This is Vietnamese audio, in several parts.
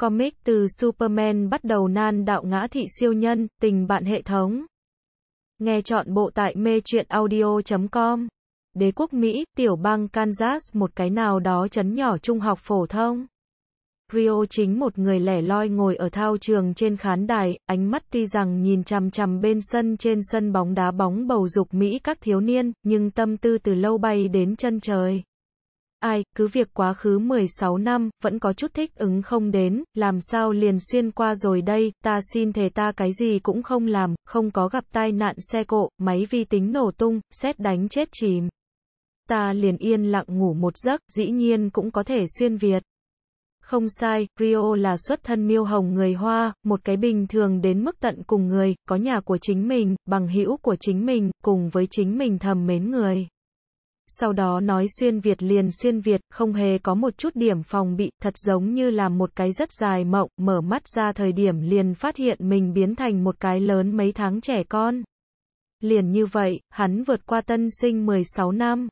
Comic từ Superman bắt đầu nan đạo ngã thị siêu nhân, tình bạn hệ thống. Nghe chọn bộ tại mê truyện audio.com. Đế quốc Mỹ, tiểu bang Kansas, một cái nào đó chấn nhỏ trung học phổ thông. Rio chính một người lẻ loi ngồi ở thao trường trên khán đài, ánh mắt tuy rằng nhìn chằm chằm bên sân trên sân bóng đá bóng bầu dục Mỹ các thiếu niên, nhưng tâm tư từ lâu bay đến chân trời. Ai, cứ việc quá khứ 16 năm, vẫn có chút thích ứng không đến, làm sao liền xuyên qua rồi đây, ta xin thề ta cái gì cũng không làm, không có gặp tai nạn xe cộ, máy vi tính nổ tung, xét đánh chết chìm. Ta liền yên lặng ngủ một giấc, dĩ nhiên cũng có thể xuyên Việt. Không sai, Rio là xuất thân miêu hồng người Hoa, một cái bình thường đến mức tận cùng người, có nhà của chính mình, bằng hữu của chính mình, cùng với chính mình thầm mến người sau đó nói xuyên Việt liền xuyên Việt, không hề có một chút điểm phòng bị, thật giống như là một cái rất dài mộng, mở mắt ra thời điểm liền phát hiện mình biến thành một cái lớn mấy tháng trẻ con. Liền như vậy, hắn vượt qua tân sinh 16 năm.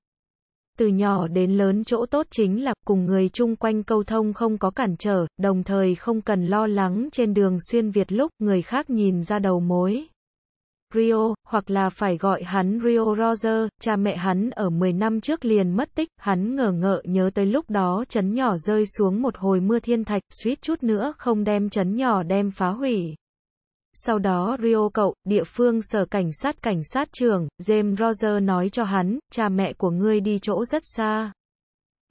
Từ nhỏ đến lớn chỗ tốt chính là cùng người chung quanh câu thông không có cản trở, đồng thời không cần lo lắng trên đường xuyên Việt lúc người khác nhìn ra đầu mối. Rio, hoặc là phải gọi hắn Rio Roger, cha mẹ hắn ở 10 năm trước liền mất tích, hắn ngờ ngợ nhớ tới lúc đó chấn nhỏ rơi xuống một hồi mưa thiên thạch, suýt chút nữa không đem chấn nhỏ đem phá hủy. Sau đó Rio cậu, địa phương sở cảnh sát cảnh sát trưởng, James Roger nói cho hắn, cha mẹ của ngươi đi chỗ rất xa.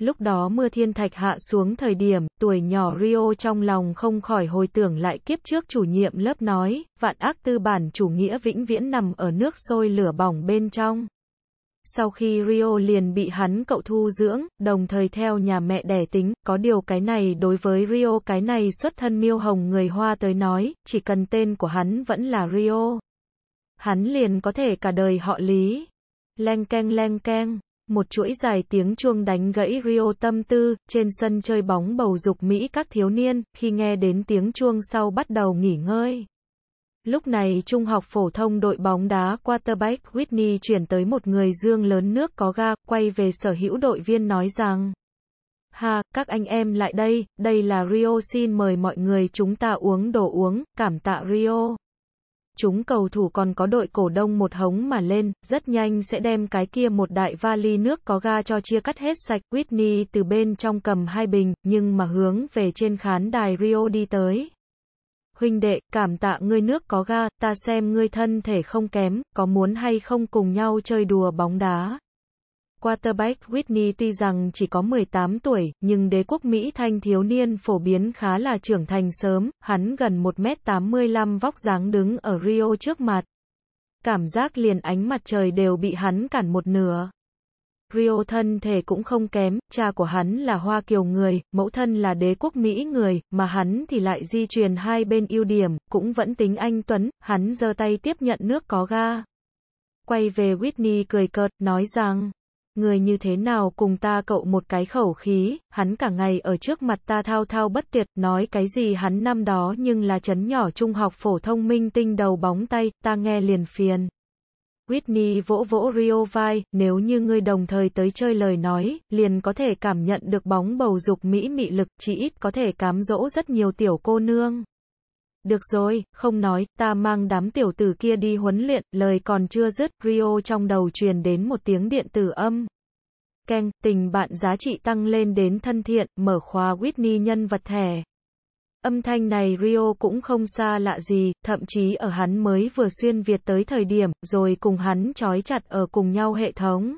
Lúc đó mưa thiên thạch hạ xuống thời điểm, tuổi nhỏ Rio trong lòng không khỏi hồi tưởng lại kiếp trước chủ nhiệm lớp nói, vạn ác tư bản chủ nghĩa vĩnh viễn nằm ở nước sôi lửa bỏng bên trong. Sau khi Rio liền bị hắn cậu thu dưỡng, đồng thời theo nhà mẹ đẻ tính, có điều cái này đối với Rio cái này xuất thân miêu hồng người Hoa tới nói, chỉ cần tên của hắn vẫn là Rio. Hắn liền có thể cả đời họ lý. Leng keng leng keng một chuỗi dài tiếng chuông đánh gãy Rio tâm tư, trên sân chơi bóng bầu dục Mỹ các thiếu niên, khi nghe đến tiếng chuông sau bắt đầu nghỉ ngơi. Lúc này trung học phổ thông đội bóng đá quarterback Whitney chuyển tới một người dương lớn nước có ga, quay về sở hữu đội viên nói rằng Ha, các anh em lại đây, đây là Rio xin mời mọi người chúng ta uống đồ uống, cảm tạ Rio chúng cầu thủ còn có đội cổ đông một hống mà lên, rất nhanh sẽ đem cái kia một đại vali nước có ga cho chia cắt hết sạch. Whitney từ bên trong cầm hai bình, nhưng mà hướng về trên khán đài Rio đi tới. Huynh đệ, cảm tạ ngươi nước có ga, ta xem ngươi thân thể không kém, có muốn hay không cùng nhau chơi đùa bóng đá quarterback Whitney tuy rằng chỉ có 18 tuổi, nhưng đế quốc Mỹ thanh thiếu niên phổ biến khá là trưởng thành sớm, hắn gần 1m85 vóc dáng đứng ở Rio trước mặt. Cảm giác liền ánh mặt trời đều bị hắn cản một nửa. Rio thân thể cũng không kém, cha của hắn là Hoa Kiều người, mẫu thân là đế quốc Mỹ người, mà hắn thì lại di truyền hai bên ưu điểm, cũng vẫn tính anh Tuấn, hắn giơ tay tiếp nhận nước có ga. Quay về Whitney cười cợt, nói rằng, người như thế nào cùng ta cậu một cái khẩu khí, hắn cả ngày ở trước mặt ta thao thao bất tuyệt, nói cái gì hắn năm đó nhưng là chấn nhỏ trung học phổ thông minh tinh đầu bóng tay, ta nghe liền phiền. Whitney vỗ vỗ Rio vai, nếu như ngươi đồng thời tới chơi lời nói, liền có thể cảm nhận được bóng bầu dục mỹ mị lực, chỉ ít có thể cám dỗ rất nhiều tiểu cô nương. Được rồi, không nói, ta mang đám tiểu tử kia đi huấn luyện, lời còn chưa dứt, Rio trong đầu truyền đến một tiếng điện tử âm. Keng, tình bạn giá trị tăng lên đến thân thiện, mở khóa Whitney nhân vật thẻ. Âm thanh này Rio cũng không xa lạ gì, thậm chí ở hắn mới vừa xuyên Việt tới thời điểm, rồi cùng hắn trói chặt ở cùng nhau hệ thống.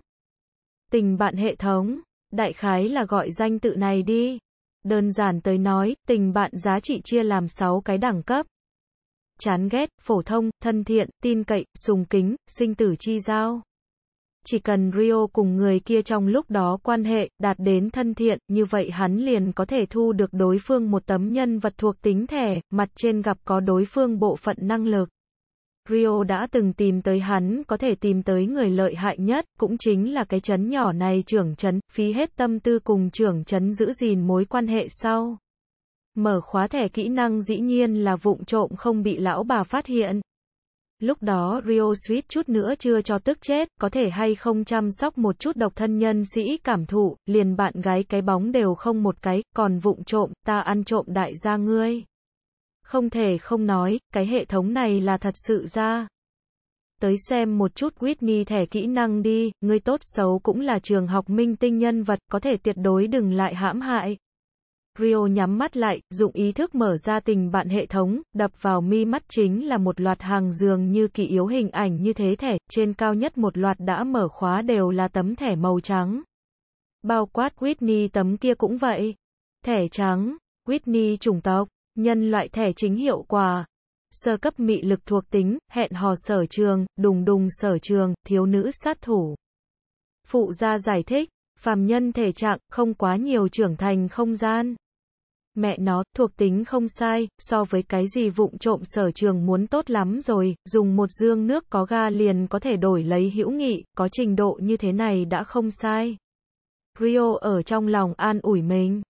Tình bạn hệ thống, đại khái là gọi danh tự này đi. Đơn giản tới nói, tình bạn giá trị chia làm 6 cái đẳng cấp. Chán ghét, phổ thông, thân thiện, tin cậy, sùng kính, sinh tử chi giao. Chỉ cần Rio cùng người kia trong lúc đó quan hệ, đạt đến thân thiện, như vậy hắn liền có thể thu được đối phương một tấm nhân vật thuộc tính thẻ, mặt trên gặp có đối phương bộ phận năng lực. Rio đã từng tìm tới hắn có thể tìm tới người lợi hại nhất, cũng chính là cái chấn nhỏ này trưởng chấn, phí hết tâm tư cùng trưởng chấn giữ gìn mối quan hệ sau. Mở khóa thẻ kỹ năng dĩ nhiên là vụng trộm không bị lão bà phát hiện. Lúc đó Rio suýt chút nữa chưa cho tức chết, có thể hay không chăm sóc một chút độc thân nhân sĩ cảm thụ, liền bạn gái cái bóng đều không một cái, còn vụng trộm, ta ăn trộm đại gia ngươi. Không thể không nói, cái hệ thống này là thật sự ra. Tới xem một chút Whitney thẻ kỹ năng đi, người tốt xấu cũng là trường học minh tinh nhân vật, có thể tuyệt đối đừng lại hãm hại. Rio nhắm mắt lại, dụng ý thức mở ra tình bạn hệ thống, đập vào mi mắt chính là một loạt hàng dường như kỳ yếu hình ảnh như thế thẻ, trên cao nhất một loạt đã mở khóa đều là tấm thẻ màu trắng. Bao quát Whitney tấm kia cũng vậy. Thẻ trắng, Whitney chủng tộc, nhân loại thẻ chính hiệu quả. Sơ cấp mị lực thuộc tính, hẹn hò sở trường, đùng đùng sở trường, thiếu nữ sát thủ. Phụ gia giải thích, phàm nhân thể trạng, không quá nhiều trưởng thành không gian. Mẹ nó, thuộc tính không sai, so với cái gì vụng trộm sở trường muốn tốt lắm rồi, dùng một dương nước có ga liền có thể đổi lấy hữu nghị, có trình độ như thế này đã không sai. Rio ở trong lòng an ủi mình.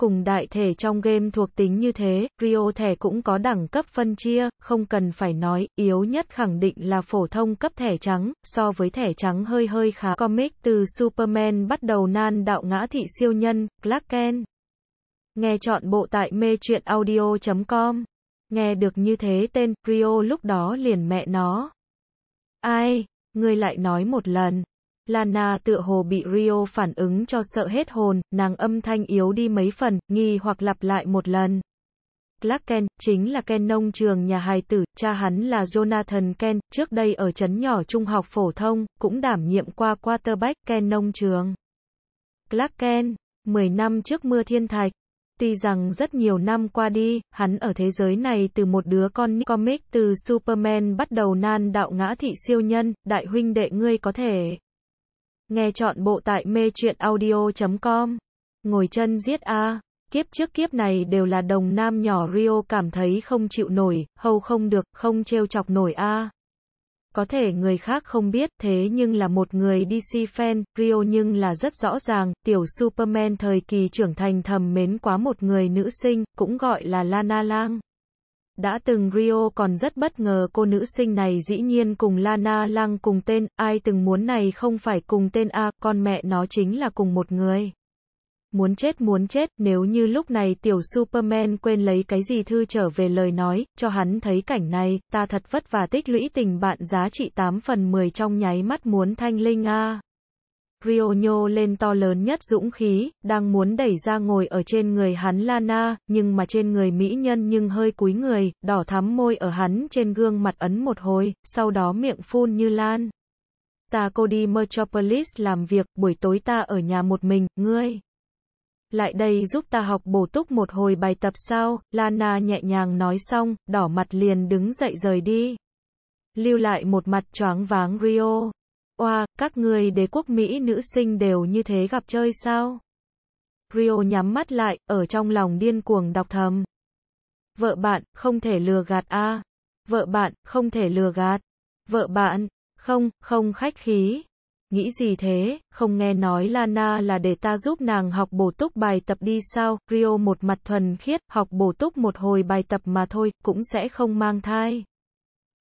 Cùng đại thể trong game thuộc tính như thế, Rio thẻ cũng có đẳng cấp phân chia, không cần phải nói, yếu nhất khẳng định là phổ thông cấp thẻ trắng, so với thẻ trắng hơi hơi khá comic từ Superman bắt đầu nan đạo ngã thị siêu nhân, Clark Kent. Nghe chọn bộ tại mê truyện audio.com. Nghe được như thế tên, Rio lúc đó liền mẹ nó. Ai, người lại nói một lần. Lana tựa hồ bị Rio phản ứng cho sợ hết hồn, nàng âm thanh yếu đi mấy phần, nghi hoặc lặp lại một lần. Clark Kent, chính là Ken nông trường nhà hài tử, cha hắn là Jonathan Ken. trước đây ở trấn nhỏ trung học phổ thông, cũng đảm nhiệm qua quarterback Ken nông trường. Clark Kent, 10 năm trước mưa thiên thạch. Tuy rằng rất nhiều năm qua đi, hắn ở thế giới này từ một đứa con comic từ Superman bắt đầu nan đạo ngã thị siêu nhân, đại huynh đệ ngươi có thể Nghe chọn bộ tại mê truyện audio.com. Ngồi chân giết A. Kiếp trước kiếp này đều là đồng nam nhỏ Rio cảm thấy không chịu nổi, hầu không được, không trêu chọc nổi A. Có thể người khác không biết, thế nhưng là một người DC fan, Rio nhưng là rất rõ ràng, tiểu Superman thời kỳ trưởng thành thầm mến quá một người nữ sinh, cũng gọi là Lana Lang. Đã từng Rio còn rất bất ngờ cô nữ sinh này dĩ nhiên cùng Lana Lang cùng tên, ai từng muốn này không phải cùng tên A, con mẹ nó chính là cùng một người. Muốn chết muốn chết, nếu như lúc này tiểu Superman quên lấy cái gì thư trở về lời nói, cho hắn thấy cảnh này, ta thật vất vả tích lũy tình bạn giá trị 8 phần 10 trong nháy mắt muốn thanh linh A. Rio nhô lên to lớn nhất dũng khí, đang muốn đẩy ra ngồi ở trên người hắn Lana, nhưng mà trên người mỹ nhân nhưng hơi cúi người, đỏ thắm môi ở hắn trên gương mặt ấn một hồi, sau đó miệng phun như lan. Ta cô đi Metropolis làm việc, buổi tối ta ở nhà một mình, ngươi. Lại đây giúp ta học bổ túc một hồi bài tập sao, Lana nhẹ nhàng nói xong, đỏ mặt liền đứng dậy rời đi. Lưu lại một mặt choáng váng Rio. Oa, wow, các người đế quốc Mỹ nữ sinh đều như thế gặp chơi sao? Rio nhắm mắt lại, ở trong lòng điên cuồng đọc thầm. Vợ bạn, không thể lừa gạt a. À. Vợ bạn, không thể lừa gạt. Vợ bạn, không, không khách khí. Nghĩ gì thế, không nghe nói Lana là để ta giúp nàng học bổ túc bài tập đi sao, Rio một mặt thuần khiết, học bổ túc một hồi bài tập mà thôi, cũng sẽ không mang thai.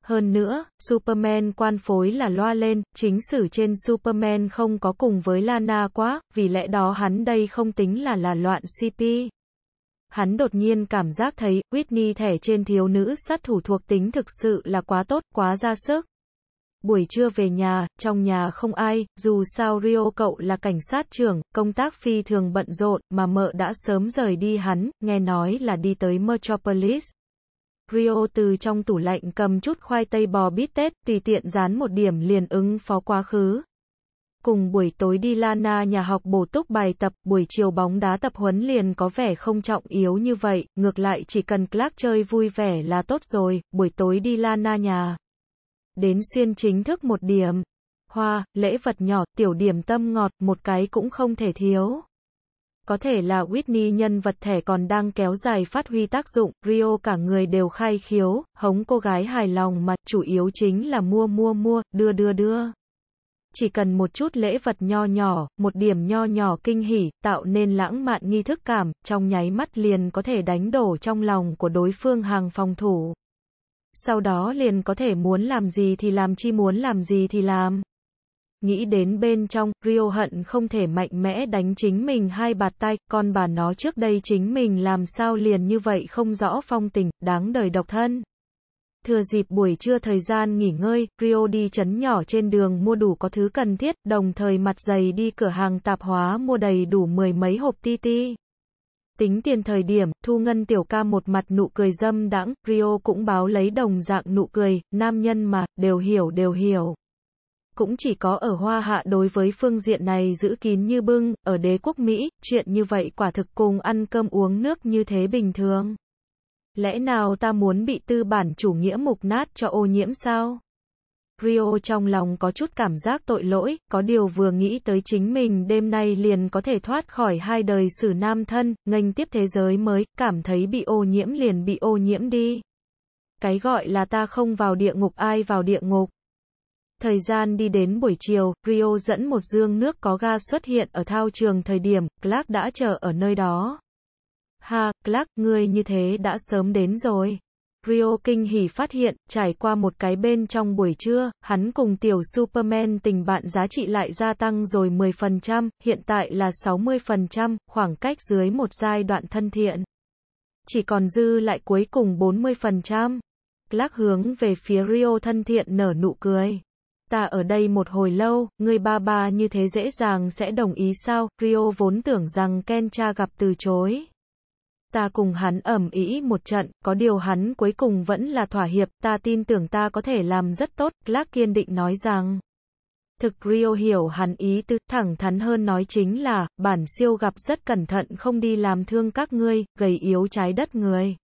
Hơn nữa, Superman quan phối là loa lên, chính sử trên Superman không có cùng với Lana quá, vì lẽ đó hắn đây không tính là là loạn CP. Hắn đột nhiên cảm giác thấy, Whitney thẻ trên thiếu nữ sát thủ thuộc tính thực sự là quá tốt, quá ra sức. Buổi trưa về nhà, trong nhà không ai, dù sao Rio cậu là cảnh sát trưởng, công tác phi thường bận rộn, mà mợ đã sớm rời đi hắn, nghe nói là đi tới Metropolis. Rio từ trong tủ lạnh cầm chút khoai tây bò bít tết, tùy tiện dán một điểm liền ứng phó quá khứ. Cùng buổi tối đi Lana nhà học bổ túc bài tập, buổi chiều bóng đá tập huấn liền có vẻ không trọng yếu như vậy, ngược lại chỉ cần Clark chơi vui vẻ là tốt rồi, buổi tối đi Lana nhà. Đến xuyên chính thức một điểm. Hoa, lễ vật nhỏ, tiểu điểm tâm ngọt, một cái cũng không thể thiếu có thể là Whitney nhân vật thẻ còn đang kéo dài phát huy tác dụng, Rio cả người đều khai khiếu, hống cô gái hài lòng mà chủ yếu chính là mua mua mua, đưa đưa đưa. Chỉ cần một chút lễ vật nho nhỏ, một điểm nho nhỏ kinh hỉ, tạo nên lãng mạn nghi thức cảm, trong nháy mắt liền có thể đánh đổ trong lòng của đối phương hàng phòng thủ. Sau đó liền có thể muốn làm gì thì làm chi muốn làm gì thì làm nghĩ đến bên trong, Rio hận không thể mạnh mẽ đánh chính mình hai bạt tay, con bà nó trước đây chính mình làm sao liền như vậy không rõ phong tình, đáng đời độc thân. Thừa dịp buổi trưa thời gian nghỉ ngơi, Rio đi chấn nhỏ trên đường mua đủ có thứ cần thiết, đồng thời mặt dày đi cửa hàng tạp hóa mua đầy đủ mười mấy hộp ti ti. Tính tiền thời điểm, Thu Ngân tiểu ca một mặt nụ cười dâm đãng, Rio cũng báo lấy đồng dạng nụ cười, nam nhân mà, đều hiểu đều hiểu cũng chỉ có ở Hoa Hạ đối với phương diện này giữ kín như bưng, ở đế quốc Mỹ, chuyện như vậy quả thực cùng ăn cơm uống nước như thế bình thường. Lẽ nào ta muốn bị tư bản chủ nghĩa mục nát cho ô nhiễm sao? Rio trong lòng có chút cảm giác tội lỗi, có điều vừa nghĩ tới chính mình đêm nay liền có thể thoát khỏi hai đời xử nam thân, nghênh tiếp thế giới mới, cảm thấy bị ô nhiễm liền bị ô nhiễm đi. Cái gọi là ta không vào địa ngục ai vào địa ngục. Thời gian đi đến buổi chiều, Rio dẫn một dương nước có ga xuất hiện ở thao trường thời điểm, Clark đã chờ ở nơi đó. Ha, Clark, ngươi như thế đã sớm đến rồi. Rio kinh hỉ phát hiện, trải qua một cái bên trong buổi trưa, hắn cùng tiểu Superman tình bạn giá trị lại gia tăng rồi 10%, hiện tại là 60%, khoảng cách dưới một giai đoạn thân thiện. Chỉ còn dư lại cuối cùng 40%. Clark hướng về phía Rio thân thiện nở nụ cười ta ở đây một hồi lâu, người ba ba như thế dễ dàng sẽ đồng ý sao, Rio vốn tưởng rằng Ken cha gặp từ chối. Ta cùng hắn ẩm ý một trận, có điều hắn cuối cùng vẫn là thỏa hiệp, ta tin tưởng ta có thể làm rất tốt, Clark kiên định nói rằng. Thực Rio hiểu hắn ý tư, thẳng thắn hơn nói chính là, bản siêu gặp rất cẩn thận không đi làm thương các ngươi, gầy yếu trái đất người.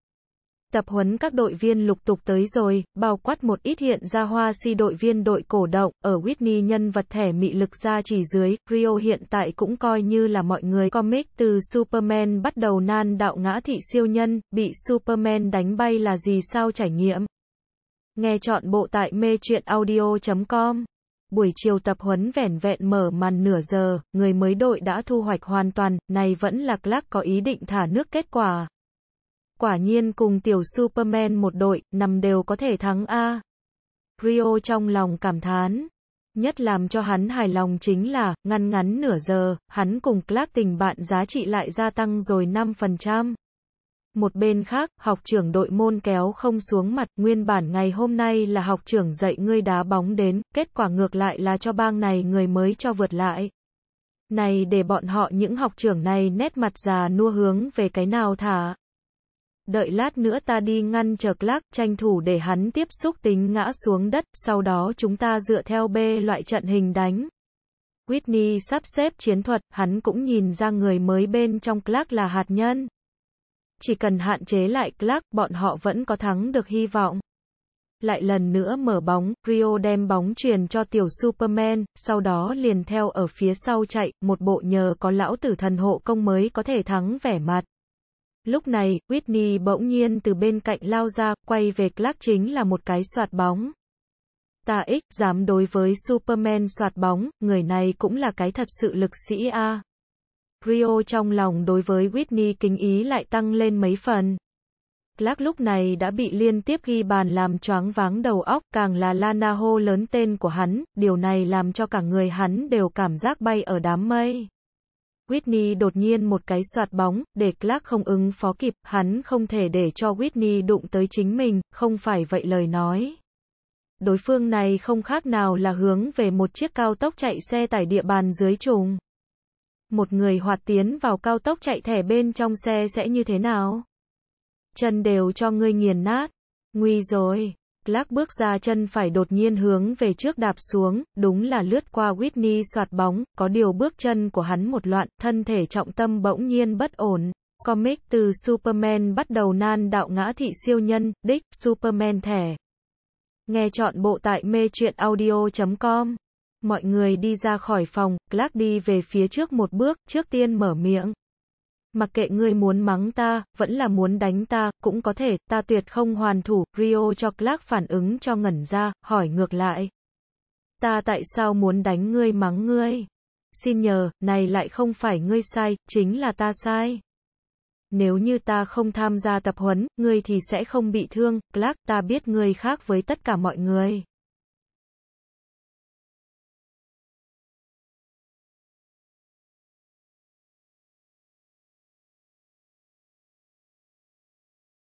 Tập huấn các đội viên lục tục tới rồi, bao quát một ít hiện ra hoa si đội viên đội cổ động, ở Whitney nhân vật thẻ mị lực ra chỉ dưới, Rio hiện tại cũng coi như là mọi người comic từ Superman bắt đầu nan đạo ngã thị siêu nhân, bị Superman đánh bay là gì sao trải nghiệm. Nghe chọn bộ tại mê truyện audio.com buổi chiều tập huấn vẻn vẹn mở màn nửa giờ, người mới đội đã thu hoạch hoàn toàn, này vẫn lạc lắc có ý định thả nước kết quả. Quả nhiên cùng tiểu Superman một đội, nằm đều có thể thắng A. Rio trong lòng cảm thán. Nhất làm cho hắn hài lòng chính là, ngăn ngắn nửa giờ, hắn cùng Clark tình bạn giá trị lại gia tăng rồi 5%. Một bên khác, học trưởng đội môn kéo không xuống mặt, nguyên bản ngày hôm nay là học trưởng dạy ngươi đá bóng đến, kết quả ngược lại là cho bang này người mới cho vượt lại. Này để bọn họ những học trưởng này nét mặt già nua hướng về cái nào thả đợi lát nữa ta đi ngăn chờ Clark, tranh thủ để hắn tiếp xúc tính ngã xuống đất, sau đó chúng ta dựa theo B loại trận hình đánh. Whitney sắp xếp chiến thuật, hắn cũng nhìn ra người mới bên trong Clark là hạt nhân. Chỉ cần hạn chế lại Clark, bọn họ vẫn có thắng được hy vọng. Lại lần nữa mở bóng, Rio đem bóng truyền cho tiểu Superman, sau đó liền theo ở phía sau chạy, một bộ nhờ có lão tử thần hộ công mới có thể thắng vẻ mặt. Lúc này, Whitney bỗng nhiên từ bên cạnh lao ra, quay về Clark chính là một cái soạt bóng. Ta ích, dám đối với Superman soạt bóng, người này cũng là cái thật sự lực sĩ a. Rio trong lòng đối với Whitney kính ý lại tăng lên mấy phần. Clark lúc này đã bị liên tiếp ghi bàn làm choáng váng đầu óc, càng là Lana Ho lớn tên của hắn, điều này làm cho cả người hắn đều cảm giác bay ở đám mây. Whitney đột nhiên một cái soạt bóng, để Clark không ứng phó kịp, hắn không thể để cho Whitney đụng tới chính mình, không phải vậy lời nói. Đối phương này không khác nào là hướng về một chiếc cao tốc chạy xe tải địa bàn dưới trùng. Một người hoạt tiến vào cao tốc chạy thẻ bên trong xe sẽ như thế nào? Chân đều cho ngươi nghiền nát. Nguy rồi. Clark bước ra chân phải đột nhiên hướng về trước đạp xuống, đúng là lướt qua Whitney soạt bóng, có điều bước chân của hắn một loạn, thân thể trọng tâm bỗng nhiên bất ổn. Comic từ Superman bắt đầu nan đạo ngã thị siêu nhân, đích, Superman thẻ. Nghe chọn bộ tại mê truyện audio.com. Mọi người đi ra khỏi phòng, Clark đi về phía trước một bước, trước tiên mở miệng. Mặc kệ ngươi muốn mắng ta, vẫn là muốn đánh ta, cũng có thể, ta tuyệt không hoàn thủ, Rio cho Clark phản ứng cho ngẩn ra, hỏi ngược lại. Ta tại sao muốn đánh ngươi mắng ngươi? Xin nhờ, này lại không phải ngươi sai, chính là ta sai. Nếu như ta không tham gia tập huấn, ngươi thì sẽ không bị thương, Clark, ta biết ngươi khác với tất cả mọi người.